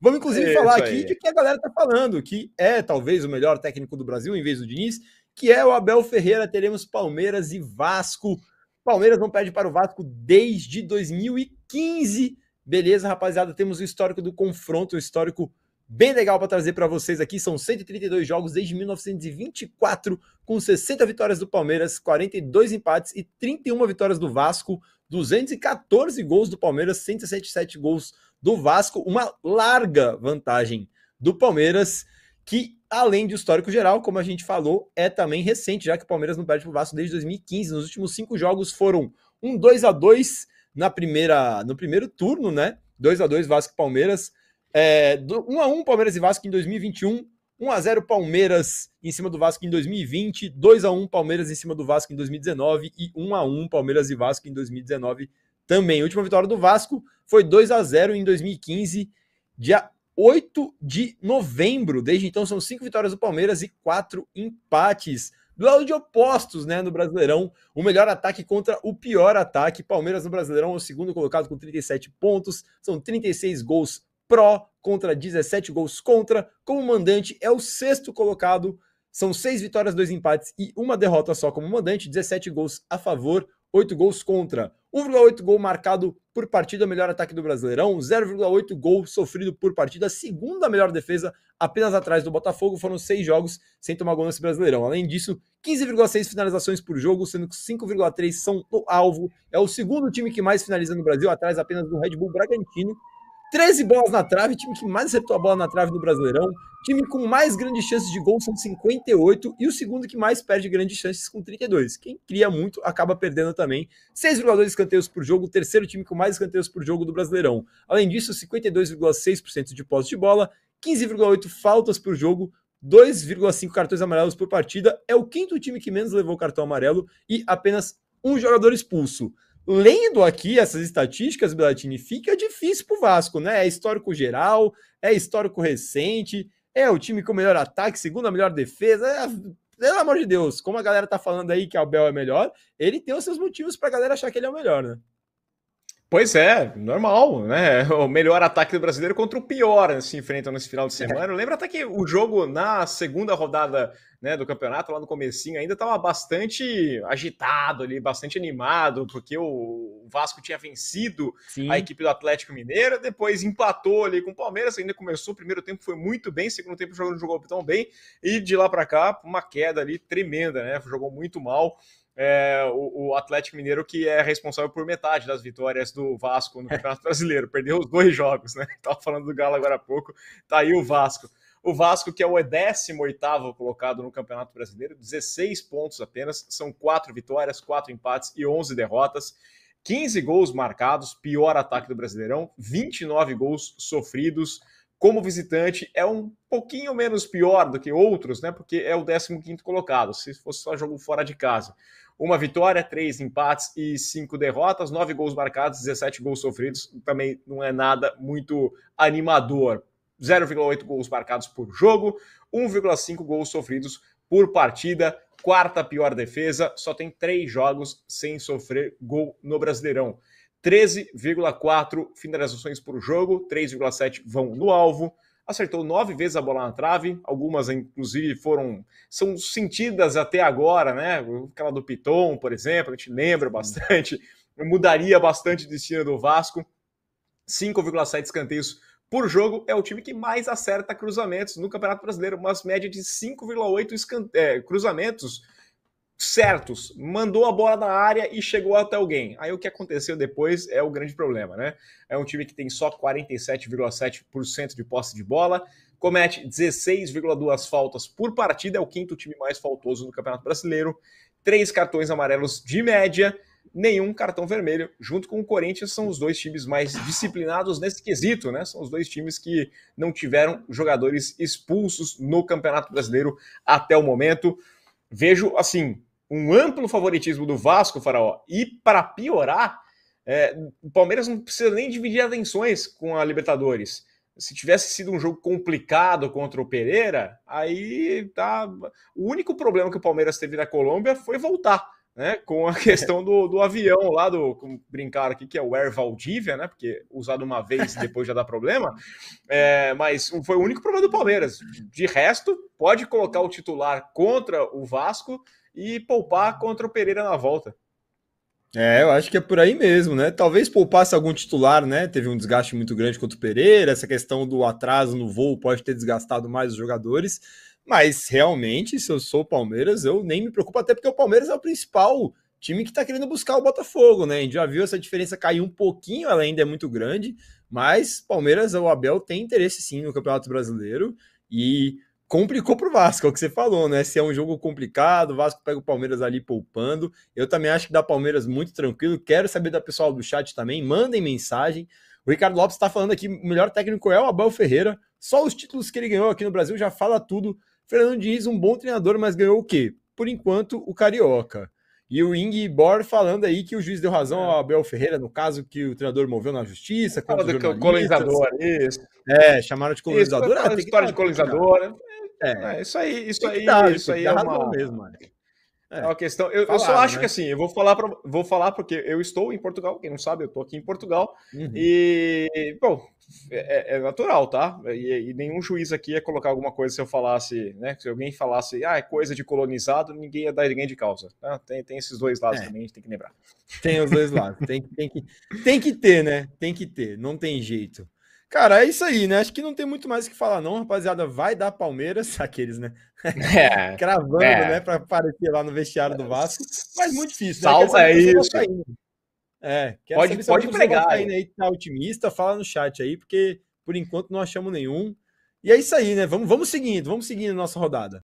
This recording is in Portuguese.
Vamos, inclusive, é falar aqui de que a galera está falando, que é talvez o melhor técnico do Brasil em vez do Diniz, que é o Abel Ferreira. Teremos Palmeiras e Vasco. Palmeiras não perde para o Vasco desde 2015. Beleza, rapaziada? Temos o histórico do confronto, um histórico bem legal para trazer para vocês aqui. São 132 jogos desde 1924, com 60 vitórias do Palmeiras, 42 empates e 31 vitórias do Vasco, 214 gols do Palmeiras, 177 gols do Vasco, uma larga vantagem do Palmeiras, que além de histórico geral, como a gente falou, é também recente, já que o Palmeiras não perde para o Vasco desde 2015. Nos últimos cinco jogos foram um 2 a 2 na primeira, no primeiro turno, né? 2 a 2 Vasco e Palmeiras. É, 1 a 1 Palmeiras e Vasco em 2021. 1 x 0 Palmeiras em cima do Vasco em 2020, 2 x 1 Palmeiras em cima do Vasco em 2019 e 1 x 1 Palmeiras e Vasco em 2019 também. A última vitória do Vasco foi 2 a 0 em 2015, dia 8 de novembro. Desde então são cinco vitórias do Palmeiras e quatro empates. Duelo de opostos, né, no Brasileirão. O melhor ataque contra o pior ataque. Palmeiras no Brasileirão é o segundo colocado com 37 pontos. São 36 gols pró contra 17 gols contra. Como mandante é o sexto colocado. São seis vitórias, dois empates e uma derrota só como mandante. 17 gols a favor, 8 gols contra. 1,8 gol marcado por partida, melhor ataque do Brasileirão, 0,8 gol sofrido por partida, segunda melhor defesa, apenas atrás do Botafogo, foram seis jogos sem tomar gol nesse Brasileirão. Além disso, 15,6 finalizações por jogo, sendo que 5,3 são o alvo. É o segundo time que mais finaliza no Brasil, atrás apenas do Red Bull Bragantino, 13 bolas na trave, time que mais acertou a bola na trave no Brasileirão, time com mais grandes chances de gol são 58 e o segundo que mais perde grandes chances com 32. Quem cria muito acaba perdendo também. 6,2 escanteios por jogo, o terceiro time com mais escanteios por jogo do Brasileirão. Além disso, 52,6% de posse de bola, 15,8 faltas por jogo, 2,5 cartões amarelos por partida. É o quinto time que menos levou cartão amarelo e apenas um jogador expulso lendo aqui essas estatísticas, Bilatini, fica difícil para o Vasco, né? É histórico geral, é histórico recente, é o time com o melhor ataque, segunda melhor defesa. É, pelo amor de Deus, como a galera tá falando aí que o Abel é melhor, ele tem os seus motivos para a galera achar que ele é o melhor, né? Pois é, normal, né? O melhor ataque do brasileiro contra o pior né, se enfrentam nesse final de é. semana. Lembra até que o jogo na segunda rodada né, do campeonato, lá no comecinho, ainda estava bastante agitado ali, bastante animado, porque o Vasco tinha vencido Sim. a equipe do Atlético Mineiro, depois empatou ali com o Palmeiras, ainda começou, o primeiro tempo foi muito bem, segundo tempo o jogo não jogou tão bem, e de lá para cá, uma queda ali tremenda, né? Jogou muito mal é, o, o, Atlético Mineiro, que é responsável por metade das vitórias do Vasco no Campeonato Brasileiro. Perdeu os dois jogos, né? Estava falando do Galo agora há pouco, tá aí o Vasco. O Vasco, que é o 18 colocado no Campeonato Brasileiro, 16 pontos apenas, são quatro vitórias, quatro empates e 11 derrotas. 15 gols marcados, pior ataque do Brasileirão, 29 gols sofridos como visitante é um pouquinho menos pior do que outros, né? Porque é o 15 colocado, se fosse só jogo fora de casa. Uma vitória, três empates e cinco derrotas, nove gols marcados, 17 gols sofridos, também não é nada muito animador. 0,8 gols marcados por jogo, 1,5 gols sofridos por partida, quarta pior defesa, só tem três jogos sem sofrer gol no Brasileirão. 13,4 finalizações por jogo, 3,7 vão no alvo. Acertou nove vezes a bola na trave, algumas inclusive foram são sentidas até agora, né? Aquela do Piton, por exemplo, a gente lembra bastante, mudaria bastante o destino do Vasco. 5,7 escanteios por jogo é o time que mais acerta cruzamentos no Campeonato Brasileiro, uma média de 5,8 é, cruzamentos certos, mandou a bola na área e chegou até alguém. Aí o que aconteceu depois é o grande problema, né? É um time que tem só 47,7% de posse de bola, comete 16,2 faltas por partida, é o quinto time mais faltoso no Campeonato Brasileiro, três cartões amarelos de média, nenhum cartão vermelho, junto com o Corinthians, são os dois times mais disciplinados nesse quesito, né? São os dois times que não tiveram jogadores expulsos no Campeonato Brasileiro até o momento. Vejo assim, um amplo favoritismo do Vasco, Faraó, e para piorar, é, o Palmeiras não precisa nem dividir atenções com a Libertadores. Se tivesse sido um jogo complicado contra o Pereira, aí tá. O único problema que o Palmeiras teve na Colômbia foi voltar, né? Com a questão do, do avião lá, do como brincaram aqui, que é o Air Valdívia, né? Porque usado uma vez depois já dá problema. É, mas foi o único problema do Palmeiras. De resto, pode colocar o titular contra o Vasco e poupar contra o Pereira na volta. É, eu acho que é por aí mesmo, né? Talvez poupasse algum titular, né? Teve um desgaste muito grande contra o Pereira, essa questão do atraso no voo pode ter desgastado mais os jogadores, mas realmente, se eu sou o Palmeiras, eu nem me preocupo, até porque o Palmeiras é o principal time que tá querendo buscar o Botafogo, né? A gente já viu essa diferença cair um pouquinho, ela ainda é muito grande, mas Palmeiras, o Abel tem interesse sim no Campeonato Brasileiro e complicou para o Vasco, é o que você falou, né? Se é um jogo complicado, o Vasco pega o Palmeiras ali poupando. Eu também acho que dá Palmeiras muito tranquilo. Quero saber da pessoal do chat também. Mandem mensagem. O Ricardo Lopes está falando aqui: o melhor técnico é o Abel Ferreira. Só os títulos que ele ganhou aqui no Brasil já fala tudo. Fernando Diniz, um bom treinador, mas ganhou o quê? Por enquanto, o Carioca. E o Ing Bor falando aí que o juiz deu razão é. ao Abel Ferreira, no caso que o treinador moveu na justiça. Fala do colonizador, isso. É, chamaram de colonizador. Isso, ah, né? história de colonizador. É, é isso aí, isso aí, isso aí é uma... mesmo, é. é uma questão. Eu, Falaram, eu só acho né? que assim, eu vou falar, para, vou falar porque eu estou em Portugal. Quem não sabe, eu estou aqui em Portugal uhum. e bom, é, é, é, natural, tá? E, e, nenhum juiz aqui ia colocar alguma coisa se eu falasse, né? Se alguém falasse, ah, é coisa de colonizado, ninguém ia dar ninguém de causa. Ah, tem, tem esses dois lados é. também, a gente tem que lembrar. Tem os dois lados, tem, tem, que, tem que ter, né? Tem que ter, não tem jeito. Cara, é isso aí, né? Acho que não tem muito mais o que falar, não, rapaziada. Vai dar Palmeiras, aqueles, né? É, Cravando, é. né? Para aparecer lá no vestiário do Vasco. Mas muito difícil. Né? Salva é, né? aí. É, pode, pode pregar. Tá aí, tá otimista, fala no chat aí, porque por enquanto não achamos nenhum. E é isso aí, né? Vamos, vamos seguindo, vamos seguindo a nossa rodada.